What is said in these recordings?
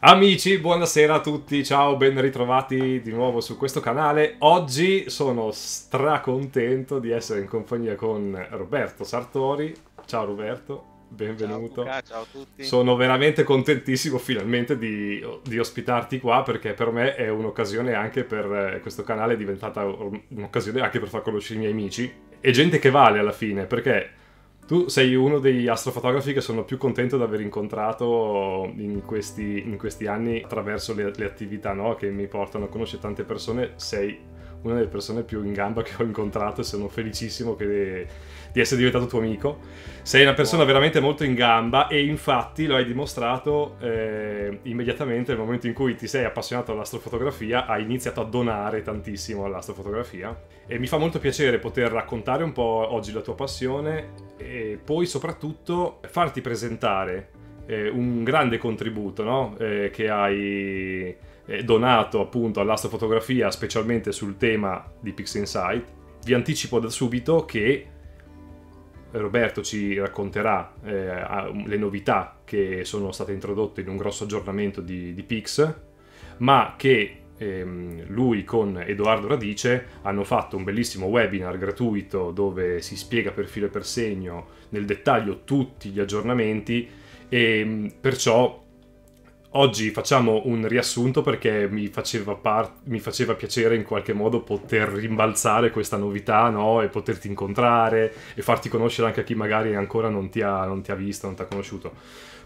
Amici, buonasera a tutti, ciao, ben ritrovati di nuovo su questo canale. Oggi sono stracontento di essere in compagnia con Roberto Sartori. Ciao Roberto, benvenuto. Ciao, Luca, ciao a tutti. Sono veramente contentissimo finalmente di, di ospitarti qua perché per me è un'occasione anche per eh, questo canale, è diventata un'occasione anche per far conoscere i miei amici e gente che vale alla fine perché tu sei uno degli astrofotografi che sono più contento di aver incontrato in questi, in questi anni attraverso le, le attività no? che mi portano a conoscere tante persone. Sei una delle persone più in gamba che ho incontrato e sono felicissimo che, di essere diventato tuo amico. Sei una persona wow. veramente molto in gamba e infatti lo hai dimostrato eh, immediatamente nel momento in cui ti sei appassionato all'astrofotografia, hai iniziato a donare tantissimo all'astrofotografia e mi fa molto piacere poter raccontare un po' oggi la tua passione e poi soprattutto farti presentare eh, un grande contributo no? eh, che hai donato appunto all'astrofotografia specialmente sul tema di Pixel Insight. Vi anticipo da subito che Roberto ci racconterà eh, le novità che sono state introdotte in un grosso aggiornamento di, di Pix, ma che ehm, lui con Edoardo Radice hanno fatto un bellissimo webinar gratuito dove si spiega per filo e per segno nel dettaglio tutti gli aggiornamenti e ehm, perciò Oggi facciamo un riassunto perché mi faceva, part- mi faceva piacere in qualche modo poter rimbalzare questa novità no? e poterti incontrare e farti conoscere anche a chi magari ancora non ti ha, non ti ha visto, non ti ha conosciuto.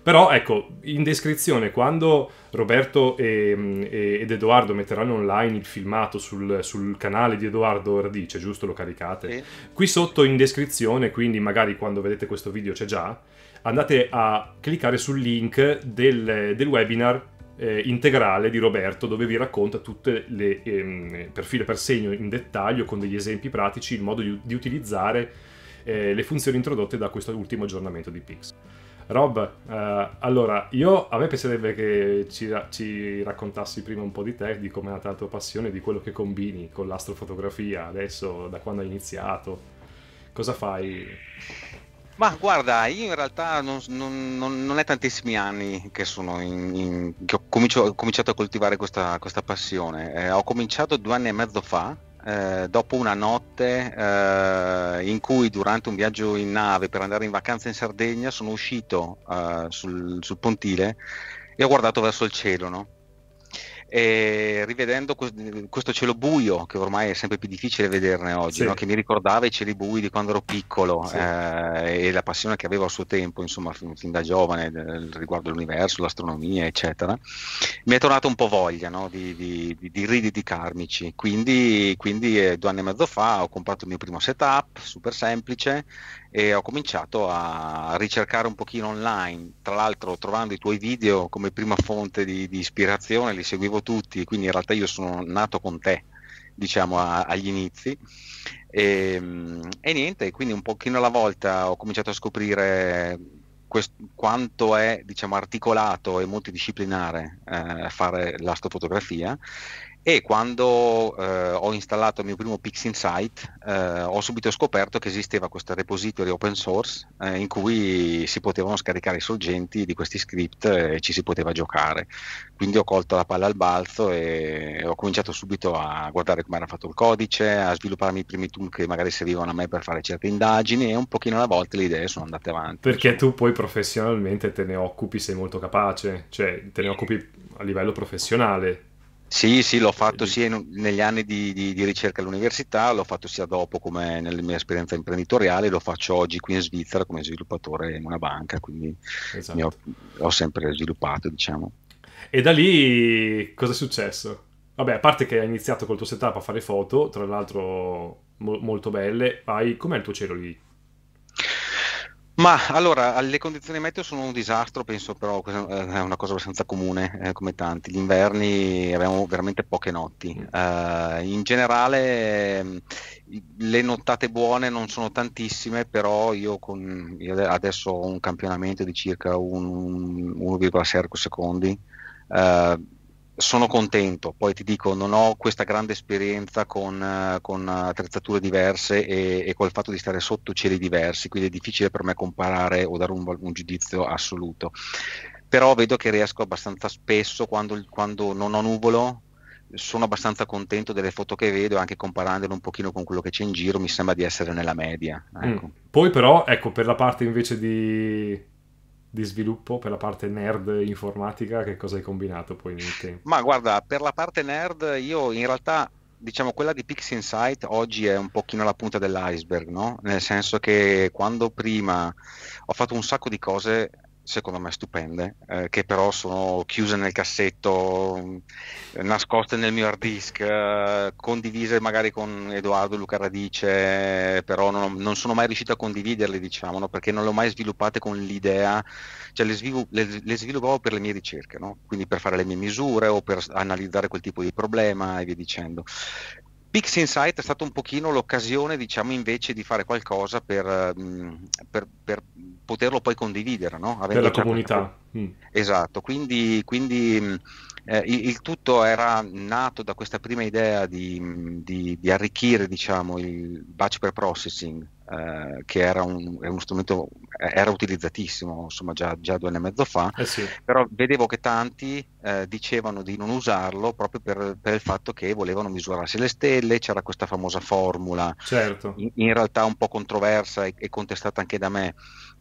Però ecco, in descrizione, quando Roberto e, e, ed Edoardo metteranno online il filmato sul, sul canale di Edoardo Radice, giusto? Lo caricate? Sì. Qui sotto in descrizione, quindi magari quando vedete questo video c'è già, andate a cliccare sul link del, del webinar eh, integrale di Roberto dove vi racconta tutte le ehm, per filo e per segno in dettaglio con degli esempi pratici il modo di, di utilizzare eh, le funzioni introdotte da questo ultimo aggiornamento di Pix. Rob, eh, allora io a me piacerebbe che ci, ci, raccontassi prima un po' di te, di come è nata la tua passione, di quello che combini con l'astrofotografia adesso, da quando hai iniziato, cosa fai? Ma guarda, io in realtà non, non, non è tantissimi anni che, in, in, che ho, ho, cominciato a coltivare questa, questa passione. Eh, ho cominciato due anni e mezzo fa, eh, dopo una notte eh, in cui durante un viaggio in nave per andare in vacanza in Sardegna sono uscito eh, sul, sul, pontile e ho guardato verso il cielo, no? e rivedendo questo cielo buio, che ormai è sempre più difficile vederne oggi, sì. no? che mi ricordava i cieli bui di quando ero piccolo sì. eh, e la passione che avevo a suo tempo, insomma, fin, fin da giovane, eh, riguardo l'universo l'astronomia, eccetera, mi è tornata un po' voglia no? di, di, di, di, ridedicarmici. Quindi, quindi eh, due anni e mezzo fa ho comprato il mio primo setup, super semplice, e ho cominciato a ricercare un pochino online, tra l'altro trovando i tuoi video come prima fonte di, di ispirazione, li seguivo tutti, quindi in realtà io sono nato con te, diciamo, a, agli inizi. E, ehm, e, niente, quindi un pochino alla volta ho cominciato a scoprire quest- quanto è diciamo, articolato e multidisciplinare eh, fare l'astrofotografia e quando eh, ho installato il mio primo PixInsight eh, ho subito scoperto che esisteva questo repository open source eh, in cui si potevano scaricare i sorgenti di questi script e ci si poteva giocare. Quindi ho colto la palla al balzo e ho cominciato subito a guardare come era fatto il codice, a svilupparmi i primi tool che magari servivano a me per fare certe indagini e un pochino alla volta le idee sono andate avanti. Perché tu poi professionalmente te ne occupi, sei molto capace, cioè te ne occupi a livello professionale sì, sì, l'ho fatto sia in, negli anni di, di, di, ricerca all'università, l'ho fatto sia dopo come nella mia esperienza imprenditoriale, lo faccio oggi qui in Svizzera come sviluppatore in una banca, quindi esatto. ho, ho, sempre sviluppato, diciamo. E da lì cosa è successo? Vabbè, a parte che hai iniziato col tuo setup a fare foto, tra l'altro mo- molto belle, hai... com'è il tuo cielo lì? Ma allora, le condizioni meteo sono un disastro, penso però è una cosa abbastanza comune eh, come tanti. Gli inverni abbiamo veramente poche notti. Uh, in generale le nottate buone non sono tantissime, però io, con, io adesso ho un campionamento di circa 1,6 secondi. Uh, sono contento, poi ti dico, non ho questa grande esperienza con, eh, con attrezzature diverse e, e, col fatto di stare sotto cieli diversi, quindi è difficile per me comparare o dare un, un giudizio assoluto. Però vedo che riesco abbastanza spesso, quando, quando non ho nuvolo, sono abbastanza contento delle foto che vedo, anche comparandole un pochino con quello che c'è in giro, mi sembra di essere nella media. Mm. Ecco. Mm. Poi però, ecco, per la parte invece di di sviluppo per la parte nerd informatica, che cosa hai combinato poi nel tempo? Ma guarda, per la parte nerd io in realtà diciamo quella di Pix Insight oggi è un pochino la punta dell'iceberg, no? Nel senso che quando prima ho fatto un sacco di cose secondo me stupende, eh, che però sono chiuse nel cassetto, eh, nascoste nel mio hard disk, eh, condivise magari con Edoardo Luca Radice, però non, non sono mai riuscito a condividerle, diciamo, no? perché non le ho mai sviluppate con l'idea, cioè le, svilu- le, le sviluppavo per le mie ricerche, no? quindi per fare le mie misure o per analizzare quel tipo di problema e via dicendo. Pix Insight è stata un pochino l'occasione, diciamo, invece di fare qualcosa per, mm, per, per poterlo poi condividere, no? Avendo della comunità. Mm. Esatto, quindi, quindi mm, eh, il, il, tutto era nato da questa prima idea di, mm, di, di arricchire, diciamo, il batch per processing eh, che era, un, uno strumento eh, era utilizzatissimo insomma già, già due anni e mezzo fa, eh sì. però vedevo che tanti eh, dicevano di non usarlo proprio per, per, il fatto che volevano misurarsi le stelle, c'era questa famosa formula, certo. in, in, realtà un po' controversa e, e contestata anche da me,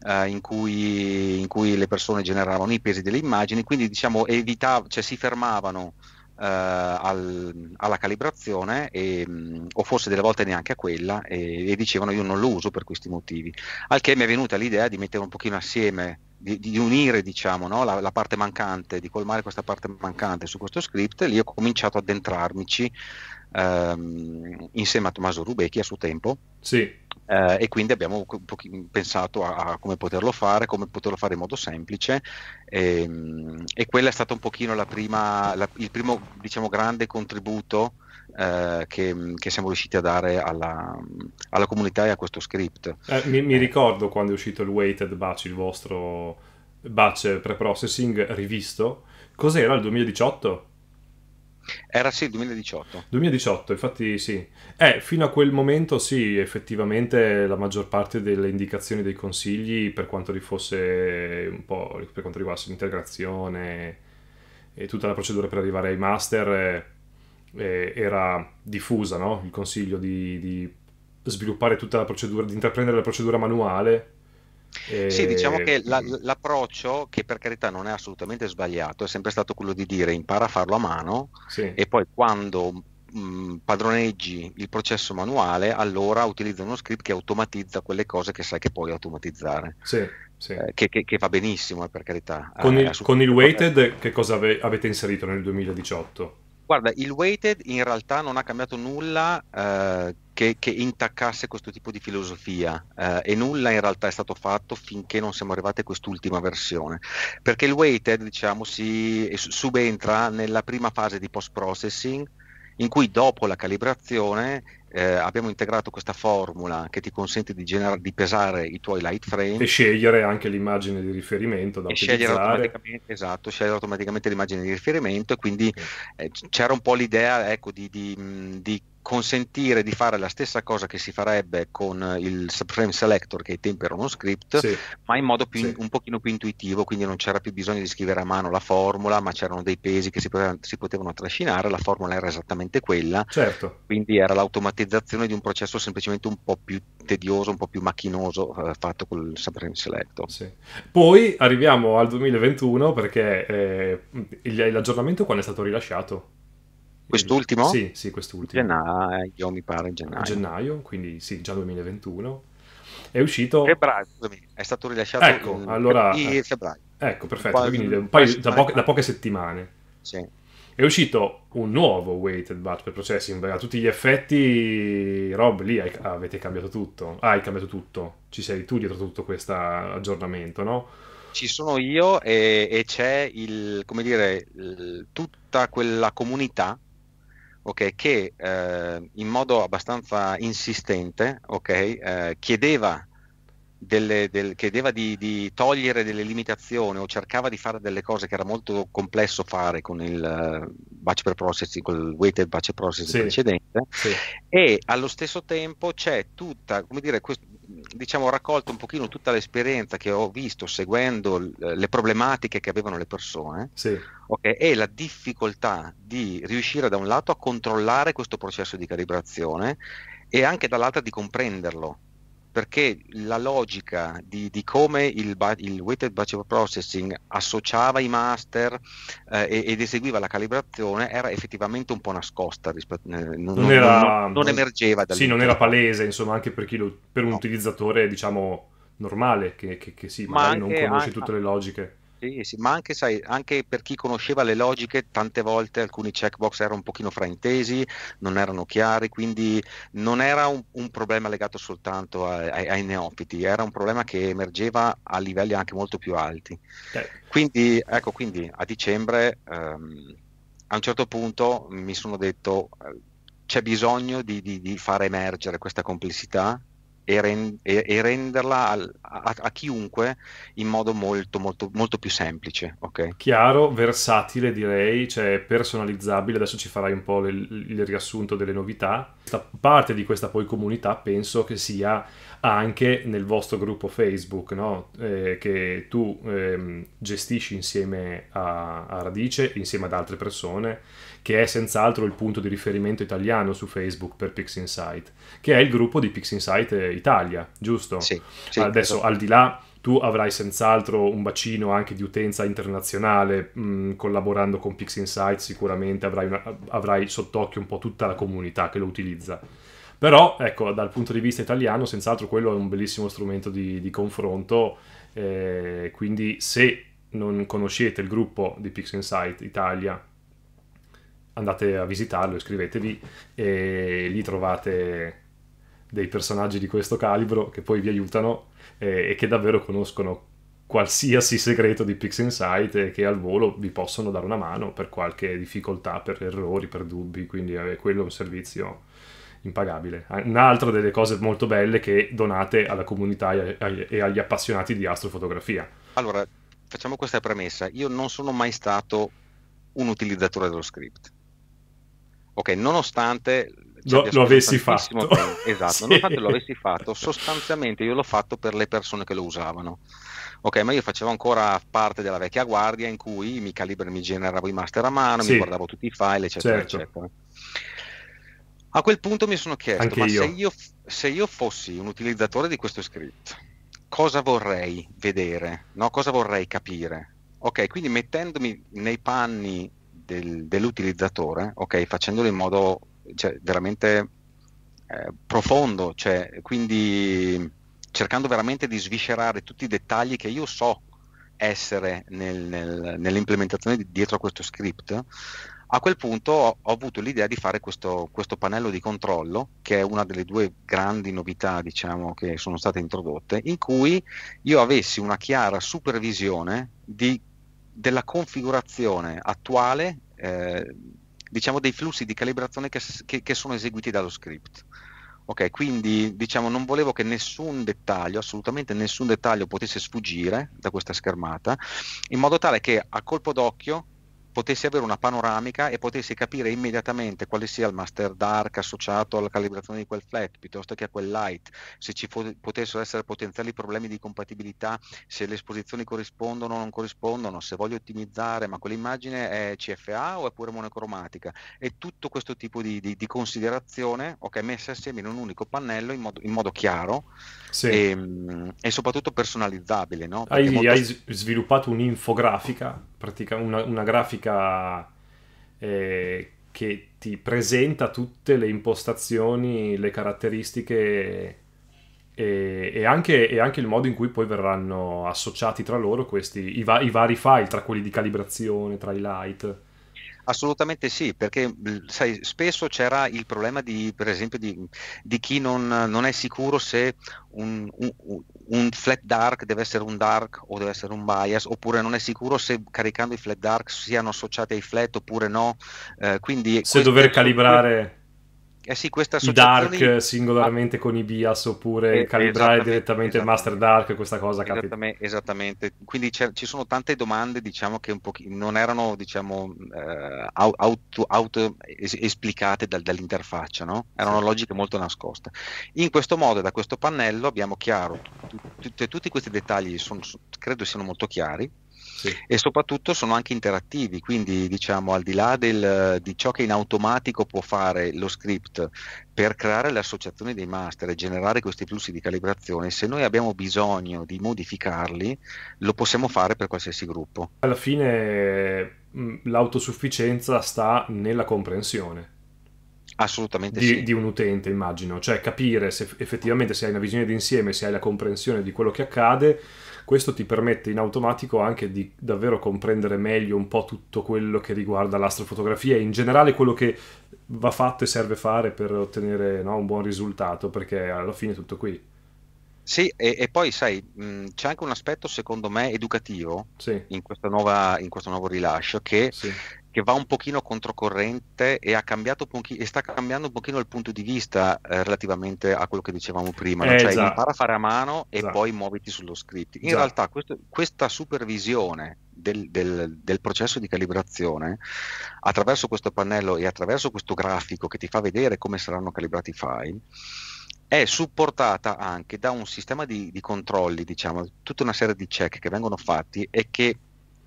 eh, in cui, in, cui, le persone generavano i pesi delle immagini, quindi diciamo evitava, cioè si fermavano eh, al, alla calibrazione e, mm, o forse delle volte neanche a quella e, e, dicevano io non lo uso per questi motivi. Al che mi è venuta l'idea di mettere un pochino assieme di, di, unire diciamo, no? la, la, parte mancante, di colmare questa parte mancante su questo script, lì ho cominciato ad addentrarmici ehm, insieme a Tommaso Rubecchi a suo tempo. Sì eh, e quindi abbiamo pensato a, a, come poterlo fare, come poterlo fare in modo semplice e, ehm, e quella è stata un pochino la prima, la, il primo diciamo, grande contributo eh, che, che, siamo riusciti a dare alla, alla comunità e a questo script. Eh, mi, mi eh. ricordo quando è uscito il Weighted Batch, il vostro batch pre-processing rivisto, cos'era il 2018? Era sì, 2018. 2018, infatti sì. Eh, fino a quel momento sì, effettivamente la maggior parte delle indicazioni dei consigli per quanto, per quanto riguardasse l'integrazione e tutta la procedura per arrivare ai master eh, eh, era diffusa, no? Il consiglio di, di sviluppare tutta la procedura, di intraprendere la procedura manuale e... Sì, diciamo che la, ehm, mm. l'approccio, che per carità non è assolutamente sbagliato, è sempre stato quello di dire impara a farlo a mano sì. e poi quando mh, mm, padroneggi il processo manuale, allora utilizza uno script che automatizza quelle cose che sai che puoi automatizzare. Sì, sì. Eh, che, che, che, va benissimo, eh, per carità. Con eh, il, con il weighted, che cosa ave, avete inserito nel 2018? Guarda, il weighted in realtà non ha cambiato nulla eh, che, che, intaccasse questo tipo di filosofia eh, e nulla in realtà è stato fatto finché non siamo arrivati a quest'ultima versione, perché il weighted diciamo, si subentra nella prima fase di post-processing in cui dopo la calibrazione eh, abbiamo integrato questa formula che ti consente di, gener- di, pesare i tuoi light frame e scegliere anche l'immagine di riferimento da e Scegliere automaticamente, esatto, scegliere automaticamente l'immagine di riferimento e quindi eh, c'era un po' l'idea ecco, di, di, di consentire di fare la stessa cosa che si farebbe con eh, il subframe selector che ai tempi era uno script sì. ma in modo più, sì. un pochino più intuitivo quindi non c'era più bisogno di scrivere a mano la formula ma c'erano dei pesi che si potevano, si potevano trascinare la formula era esattamente quella certo. quindi era l'automatizzazione di un processo semplicemente un po' più tedioso un po' più macchinoso eh, fatto con il subframe selector sì. poi arriviamo al 2021 perché eh, l'aggiornamento quando è stato rilasciato? Quest'ultimo? Sì, sì, quest'ultimo. Gennaio, mi pare, gennaio. Gennaio, quindi sì, già 2021. È uscito... Febbraio, scusami, è stato rilasciato ecco, in... allora... febbraio. Ecco, perfetto, quindi paio, da, poche, da, poche settimane. Sì. È uscito un nuovo Weighted Batch per Processing, a tutti gli effetti, Rob, lì hai, avete cambiato tutto. Ah, hai cambiato tutto, ci sei tu dietro tutto questo aggiornamento, no? ci sono io e, e c'è il, come dire, il, tutta quella comunità okay, che eh, in modo abbastanza insistente okay, eh, chiedeva delle, del, chiedeva di, di, togliere delle limitazioni o cercava di fare delle cose che era molto complesso fare con il eh, batch per processing, con il weighted batch processing sì. precedente sì. e allo stesso tempo c'è tutta, come dire, questo, diciamo ho raccolto un pochino tutta l'esperienza che ho visto seguendo le problematiche che avevano le persone sì. okay, e la difficoltà di riuscire da un lato a controllare questo processo di calibrazione e anche dall'altro di comprenderlo perché la logica di, di come il, il, weighted batch processing associava i master eh, ed eseguiva la calibrazione era effettivamente un po' nascosta rispetto, eh, non, non, era, non, non emergeva sì, non era palese insomma anche per, lo, per un no. utilizzatore diciamo normale che, che, che sì, magari Ma anche, non conosce anche... tutte le logiche sì, sì, ma anche, sai, anche, per chi conosceva le logiche, tante volte alcuni checkbox erano un pochino fraintesi, non erano chiari, quindi non era un, un problema legato soltanto a, ai, ai, neofiti, era un problema che emergeva a livelli anche molto più alti. Okay. Quindi, ecco, quindi a dicembre ehm, a un certo punto mi sono detto eh, c'è bisogno di, di, di far emergere questa complessità e, rend- e renderla al- a-, a-, chiunque in modo molto, molto, molto più semplice. Okay? Chiaro, versatile direi, cioè personalizzabile. Adesso ci farai un po' il, il riassunto delle novità parte di questa poi comunità penso che sia anche nel vostro gruppo Facebook, no? eh, che tu ehm, gestisci insieme a, a, Radice, insieme ad altre persone, che è senz'altro il punto di riferimento italiano su Facebook per Pixinsight, che è il gruppo di Pixinsight Italia, giusto? Sì, sì Adesso, esatto. al di là tu avrai senz'altro un bacino anche di utenza internazionale, mh, mm, collaborando con Pix Insight sicuramente avrai, una, avrai sott'occhio un po' tutta la comunità che lo utilizza. Però, ecco, dal punto di vista italiano, senz'altro quello è un bellissimo strumento di, di confronto, eh, quindi se non conoscete il gruppo di Pix Insight Italia, andate a visitarlo, iscrivetevi e lì trovate dei personaggi di questo calibro che poi vi aiutano eh, e che davvero conoscono qualsiasi segreto di Pix Insight e che al volo vi possono dare una mano per qualche difficoltà, per errori, per dubbi, quindi eh, quello è un servizio impagabile. Un'altra delle cose molto belle che donate alla comunità e agli appassionati di astrofotografia. Allora, facciamo questa premessa. Io non sono mai stato un utilizzatore dello script. Ok, nonostante cioè, lo, lo avessi fatto. Esatto, sì. non lo avessi fatto, sostanzialmente io l'ho fatto per le persone che lo usavano. Ok, ma io facevo ancora parte della vecchia guardia in cui mi calibro, mi generavo i master a mano, sì. mi guardavo tutti i file, eccetera, certo. eccetera. A quel punto mi sono chiesto, Anche ma io. Se, io, se io fossi un utilizzatore di questo script, cosa vorrei vedere? No? Cosa vorrei capire? Ok, quindi mettendomi nei panni del, dell'utilizzatore, ok, facendolo in modo cioè, veramente eh, profondo, cioè, quindi cercando veramente di sviscerare tutti i dettagli che io so essere nel, nel, nell'implementazione di, dietro a questo script, a quel punto ho, ho avuto l'idea di fare questo, questo, pannello di controllo, che è una delle due grandi novità diciamo, che sono state introdotte, in cui io avessi una chiara supervisione di, della configurazione attuale eh, diciamo, dei flussi di calibrazione che, che, che sono eseguiti dallo script. Ok, quindi diciamo non volevo che nessun dettaglio, assolutamente nessun dettaglio potesse sfuggire da questa schermata, in modo tale che a colpo d'occhio potessi avere una panoramica e potessi capire immediatamente quale sia il master dark associato alla calibrazione di quel flat piuttosto che a quel light, se ci fo- potessero essere potenziali problemi di compatibilità, se le esposizioni corrispondono o non corrispondono, se voglio ottimizzare, ma quell'immagine è CFA o è pure monocromatica e tutto questo tipo di, di, di considerazione okay, messa assieme in un unico pannello in modo, in modo chiaro sì. e, ehm, e, soprattutto personalizzabile. No? Hai, molto... hai, sviluppato un'infografica, pratica, una, una grafica grafica eh, che ti presenta tutte le impostazioni, le caratteristiche e, e, anche, e, anche, il modo in cui poi verranno associati tra loro questi, i, va, i, vari file, tra quelli di calibrazione, tra i light. Assolutamente sì, perché sai, spesso c'era il problema di, per esempio di, di chi non, non, è sicuro se un, un, un flat dark deve essere un dark o deve essere un bias, oppure non è sicuro se caricando i flat dark siano associati ai flat oppure no. Eh, quindi se dover calibrare eh sì, questa associazione... I dark singolarmente ah. con i bias oppure eh, calibrare direttamente il master dark, questa cosa esattamente, capita. Esattamente, quindi ci sono tante domande diciamo che un po' non erano diciamo eh, auto, auto es- esplicate dal, dall'interfaccia, no? erano sì. logiche molto nascoste. In questo modo da questo pannello abbiamo chiaro, tutti questi dettagli credo siano molto chiari, e soprattutto sono anche interattivi, quindi diciamo al di là del, di ciò che in automatico può fare lo script per creare le associazioni dei master e generare questi flussi di calibrazione, se noi abbiamo bisogno di modificarli, lo possiamo fare per qualsiasi gruppo. Alla fine mm, l'autosufficienza sta nella comprensione. Assolutamente di, sì. di, un utente, immagino, cioè capire se effettivamente se hai una visione d'insieme, se hai la comprensione di quello che accade, questo ti permette in automatico anche di davvero comprendere meglio un po' tutto quello che riguarda l'astrofotografia e in generale quello che va fatto e serve fare per ottenere no, un buon risultato, perché alla fine è tutto qui. Sì, e, e, poi sai, c'è anche un aspetto secondo me educativo sì. in, nuova, in, questo nuovo rilascio che sì che va un pochino controcorrente e, pochi- e, sta cambiando un pochino il punto di vista eh, relativamente a quello che dicevamo prima, no? eh, cioè esatto. impara a fare a mano e esatto. poi muoviti sullo script. In esatto. realtà questo, questa supervisione del, del, del, processo di calibrazione attraverso questo pannello e attraverso questo grafico che ti fa vedere come saranno calibrati i file è supportata anche da un sistema di, di controlli, diciamo, tutta una serie di check che vengono fatti e che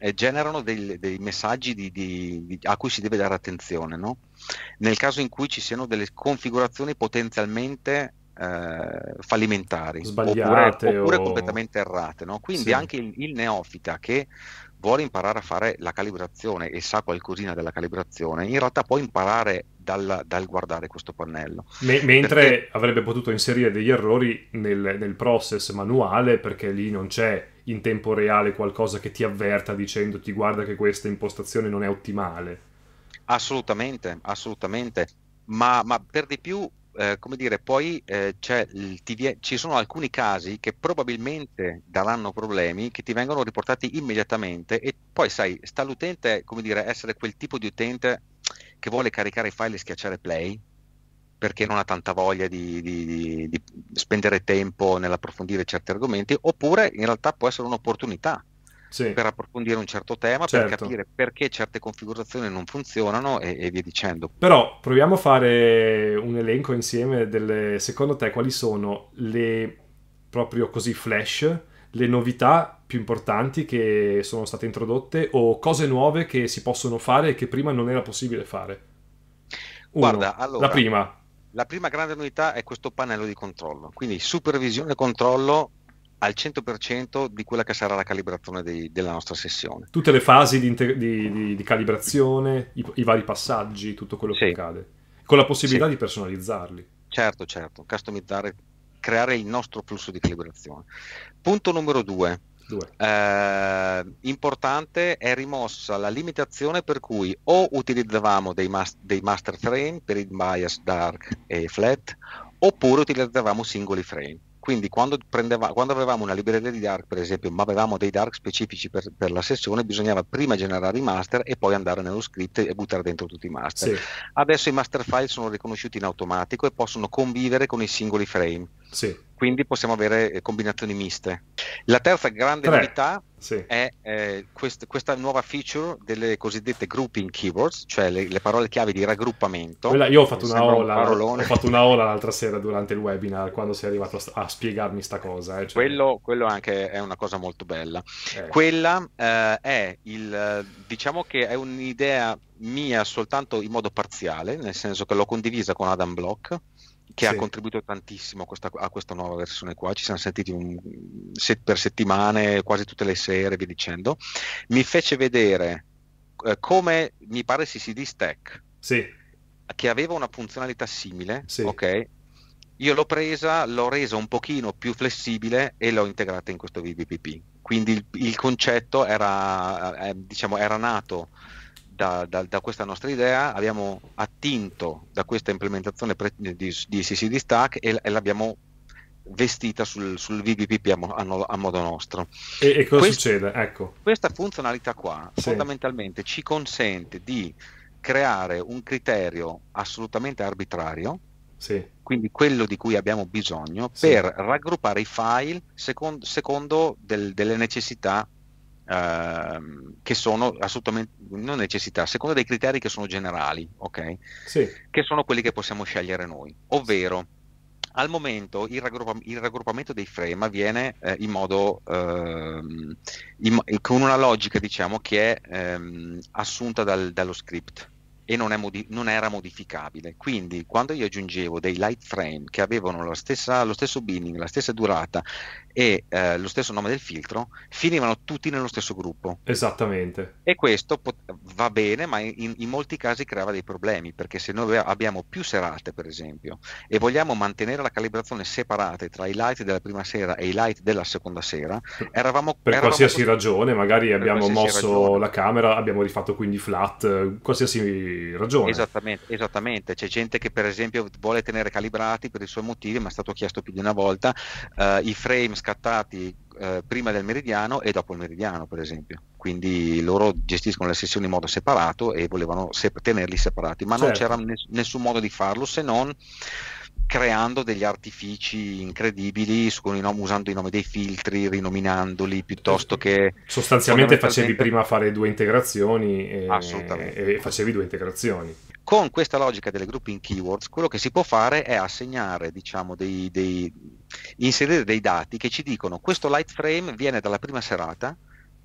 eh, generano dei, dei messaggi di, di, di, a cui si deve dare attenzione. No? Nel caso in cui ci siano delle configurazioni potenzialmente eh, fallimentari Sbagliate oppure, oppure o... completamente errate, no? quindi sì. anche il, il neofita che vuole imparare a fare la calibrazione e sa qualcosina della calibrazione, in realtà può imparare dal, dal guardare questo pannello. Me- mentre perché... avrebbe potuto inserire degli errori nel, nel, process manuale perché lì non c'è in tempo reale qualcosa che ti avverta dicendoti guarda che questa impostazione non è ottimale. Assolutamente, assolutamente, ma, ma per di più, eh, come dire, poi eh, TVE, ci sono alcuni casi che probabilmente daranno problemi che ti vengono riportati immediatamente e poi sai, sta l'utente, come dire, essere quel tipo di utente che vuole caricare i file e schiacciare play, perché non ha tanta voglia di, di, di, di, spendere tempo nell'approfondire certi argomenti, oppure in realtà può essere un'opportunità sì. per approfondire un certo tema, certo. per capire perché certe configurazioni non funzionano e, e, via dicendo. Però proviamo a fare un elenco insieme delle, secondo te, quali sono le proprio così flash, le novità più importanti che sono state introdotte o cose nuove che si possono fare e che prima non era possibile fare. Uno, Guarda, allora... La prima, la prima grande novità è questo pannello di controllo, quindi supervisione e controllo al 100% di quella che sarà la calibrazione di, della nostra sessione. Tutte le fasi di, inter- di, di calibrazione, i, i, vari passaggi, tutto quello sì. che accade, con la possibilità sì. di personalizzarli. Certo, certo, customizzare, creare il nostro flusso di calibrazione. Punto numero due, eh, importante è rimossa la limitazione per cui o utilizzavamo dei, mas- dei master frame per il bias dark e flat oppure utilizzavamo singoli frame quindi quando, prendeva, quando, avevamo una libreria di dark per esempio ma avevamo dei dark specifici per, per, la sessione bisognava prima generare i master e poi andare nello script e buttare dentro tutti i master sì. adesso i master file sono riconosciuti in automatico e possono convivere con i singoli frame sì. Quindi possiamo avere eh, combinazioni miste. La terza grande Tre. novità sì. è eh, quest- questa nuova feature delle cosiddette grouping keywords, cioè le, le parole chiave di raggruppamento. Quella, io ho fatto, una ola, un ho fatto una ola l'altra sera durante il webinar quando sei arrivato a, a spiegarmi questa cosa. Eh, cioè... quello, quello, anche è una cosa molto bella. Eh. Quella eh, è il, diciamo che è un'idea mia soltanto in modo parziale, nel senso che l'ho condivisa con Adam Block che sì. ha contribuito tantissimo a questa, a questa, nuova versione qua, ci siamo sentiti un, se, per settimane, quasi tutte le sere, via dicendo, mi fece vedere eh, come mi pare CCD Stack, sì. che aveva una funzionalità simile, sì. ok? Io l'ho presa, l'ho resa un pochino più flessibile e l'ho integrata in questo VBPP. Quindi il, il concetto era, eh, diciamo, era nato da, da, da, questa nostra idea, abbiamo attinto da questa implementazione pre- eh, di, di CCD Stack e, e l'abbiamo vestita sul, sul VBPP a, a, a, modo nostro. E, e cosa Quest, succede? Ecco. Questa funzionalità qua sì. fondamentalmente ci consente di creare un criterio assolutamente arbitrario, sì. quindi quello di cui abbiamo bisogno, sì. per raggruppare i file secondo, secondo del, delle necessità Uh, che sono assolutamente non necessità, secondo dei criteri che sono generali, ok? Sì. Che sono quelli che possiamo scegliere noi, ovvero al momento il, raggruppa- il raggruppamento dei frame avviene eh, in modo ehm, in, con una logica diciamo che è ehm, assunta dal, dallo script e non, modi- non, era modificabile. Quindi quando io aggiungevo dei light frame che avevano stessa, lo stesso binning, la stessa durata e eh, lo stesso nome del filtro, finivano tutti nello stesso gruppo. Esattamente. E questo pot- va bene, ma in, in, molti casi creava dei problemi, perché se noi abbiamo più serate, per esempio, e vogliamo mantenere la calibrazione separata tra i light della prima sera e i light della seconda sera, eravamo... Per eravamo qualsiasi così... ragione, magari abbiamo mosso ragione. la camera, abbiamo rifatto quindi flat, qualsiasi ragione. Esattamente, esattamente, c'è gente che per esempio vuole tenere calibrati per i suoi motivi, ma è stato chiesto più di una volta, eh, i frame scattati eh, prima del meridiano e dopo il meridiano per esempio. Quindi loro gestiscono le sessioni in modo separato e volevano se- tenerli separati, ma certo. non c'era ness- nessun modo di farlo se non creando degli artifici incredibili con i nomi, usando i nomi dei filtri, rinominandoli piuttosto che. Sostanzialmente facevi prima fare due integrazioni e, e facevi due integrazioni. Con questa logica delle grouping keywords, quello che si può fare è assegnare, diciamo, dei, dei, inserire dei dati che ci dicono questo light frame viene dalla prima serata,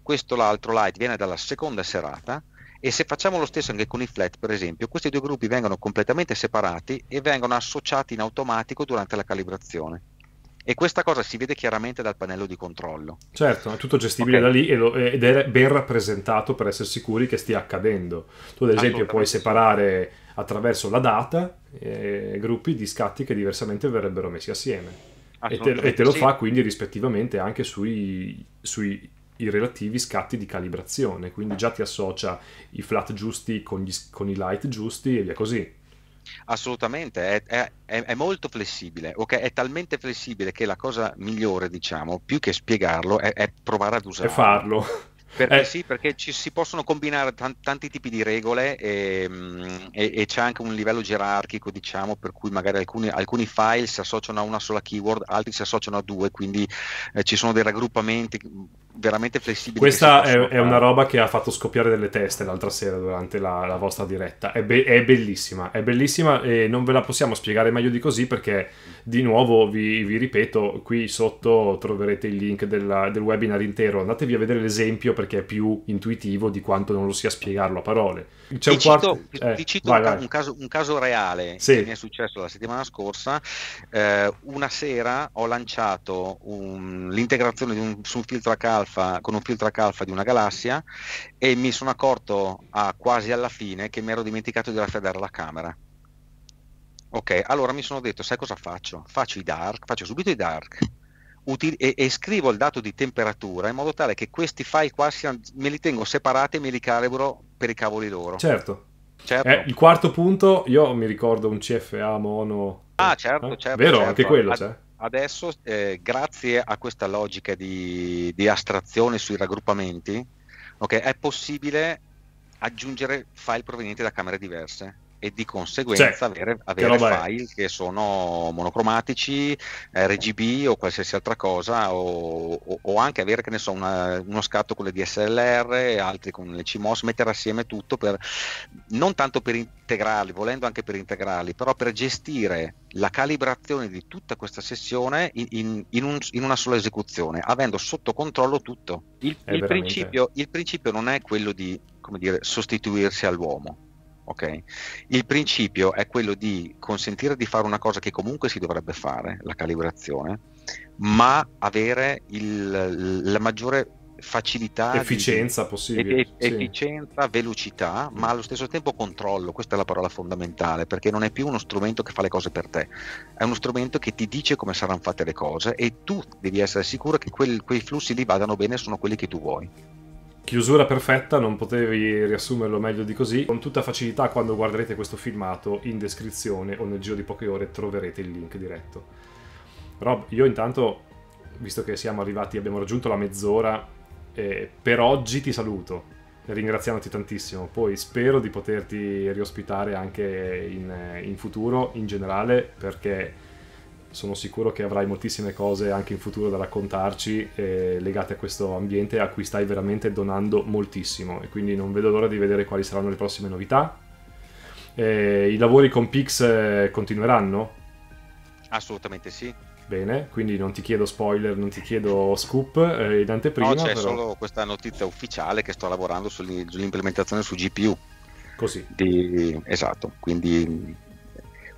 questo l'altro light viene dalla seconda serata, e se facciamo lo stesso anche con i flat, per esempio, questi due gruppi vengono completamente separati e vengono associati in automatico durante la calibrazione. E questa cosa si vede chiaramente dal pannello di controllo. Certo, è tutto gestibile okay. da lì eh, ed è ben rappresentato per essere sicuri che stia accadendo. Tu, ad esempio, puoi separare attraverso la data eh, gruppi di scatti che diversamente verrebbero messi assieme. E te, e te, lo sì. fa quindi rispettivamente anche sui, sui i relativi scatti di calibrazione, quindi già ti associa i flat giusti con, gli, con i light giusti e via così. Assolutamente, è, è, è molto flessibile, okay? è talmente flessibile che la cosa migliore, diciamo, più che spiegarlo, è, è provare ad usarlo. E farlo. Perché eh. sì, perché ci si possono combinare t- tanti tipi di regole e, ehm, e, e, c'è anche un livello gerarchico, diciamo, per cui magari alcuni, alcuni, file si associano a una sola keyword, altri si associano a due, quindi eh, ci sono dei raggruppamenti veramente flessibile. Questa è, è, una roba che ha fatto scoppiare delle teste l'altra sera durante la, la vostra diretta. È, be- è, bellissima, è bellissima e non ve la possiamo spiegare meglio di così perché, di nuovo, vi, vi ripeto, qui sotto troverete il link della, del webinar intero. Andatevi a vedere l'esempio perché è più intuitivo di quanto non lo sia spiegarlo a parole. C'è ti, quart- cito, eh, ti cito vai, un, vai. Un, caso, un, caso, reale sì. che mi è successo la settimana scorsa. Eh, una sera ho lanciato un, l'integrazione di un, su un filtro a calfa con un filtro a calfa di una galassia e mi sono accorto a, quasi alla fine che mi ero dimenticato di raffreddare la camera. Ok, allora mi sono detto, sai cosa faccio? Faccio i dark, faccio subito i dark util- e, e, scrivo il dato di temperatura in modo tale che questi file qua siano, me li tengo separati e me li calibro per i cavoli loro. Certo. certo. Eh, il quarto punto, io mi ricordo un CFA mono. Ah, certo, eh? certo. Vero, certo. anche quello c'è. adesso, eh, grazie a questa logica di, di astrazione sui raggruppamenti, okay, è possibile aggiungere file provenienti da camere diverse e di cioè, conseguenza cioè, avere, avere che file è. che sono monocromatici, eh, RGB o qualsiasi altra cosa, o, o, o anche avere che ne so, una, uno scatto con le DSLR, altri con le CMOS, mettere assieme tutto, per, non tanto per integrarli, volendo anche per integrarli, però per gestire la calibrazione di tutta questa sessione in, in, in, un, in una sola esecuzione, avendo sotto controllo tutto. il, il, principio, il principio non è quello di come dire, sostituirsi all'uomo Okay? Il principio è quello di consentire di fare una cosa che comunque si dovrebbe fare, la calibrazione, ma avere il, la maggiore facilità efficienza di, possibile e, sì. efficienza, velocità mm. ma allo stesso tempo controllo questa è la parola fondamentale perché non è più uno strumento che fa le cose per te è uno strumento che ti dice come saranno fatte le cose e tu devi essere sicuro che quel, quei flussi lì vadano bene sono quelli che tu vuoi Chiusura perfetta, non potevi riassumerlo meglio di così. Con tutta facilità quando guarderete questo filmato in descrizione o nel giro di poche ore troverete il link diretto. Rob, io intanto, visto che siamo arrivati, abbiamo raggiunto la mezz'ora, eh, per oggi ti saluto, ringraziandoti tantissimo. Poi spero di poterti riospitare anche in, eh, in futuro, in generale, perché sono sicuro che avrai moltissime cose anche in futuro da raccontarci eh, legate a questo ambiente a cui stai veramente donando moltissimo e quindi non vedo l'ora di vedere quali saranno le prossime novità. Eh, I lavori con Pix eh, continueranno? Assolutamente sì. Bene, quindi non ti chiedo spoiler, non ti chiedo scoop eh, in anteprima. No, c'è però... solo questa notizia ufficiale che sto lavorando sull'implementazione su GPU. Così. Di... Esatto, quindi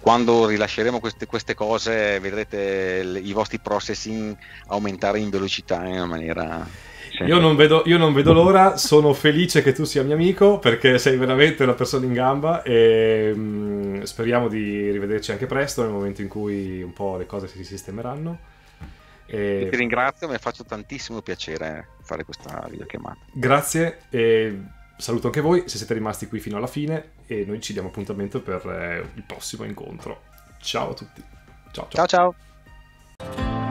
quando rilasceremo queste, queste cose vedrete le, i vostri processing aumentare in velocità in una maniera... Io non, vedo, io non, vedo, l'ora, sono felice che tu sia mio amico perché sei veramente una persona in gamba e mh, mm, speriamo di rivederci anche presto nel momento in cui un po' le cose si sistemeranno. E... Ti ringrazio, mi ha fatto tantissimo piacere fare questa videochiamata. Grazie e saluto anche voi se siete rimasti qui fino alla fine e noi ci diamo appuntamento per eh, il prossimo incontro. Ciao a tutti. ciao. Ciao ciao. ciao.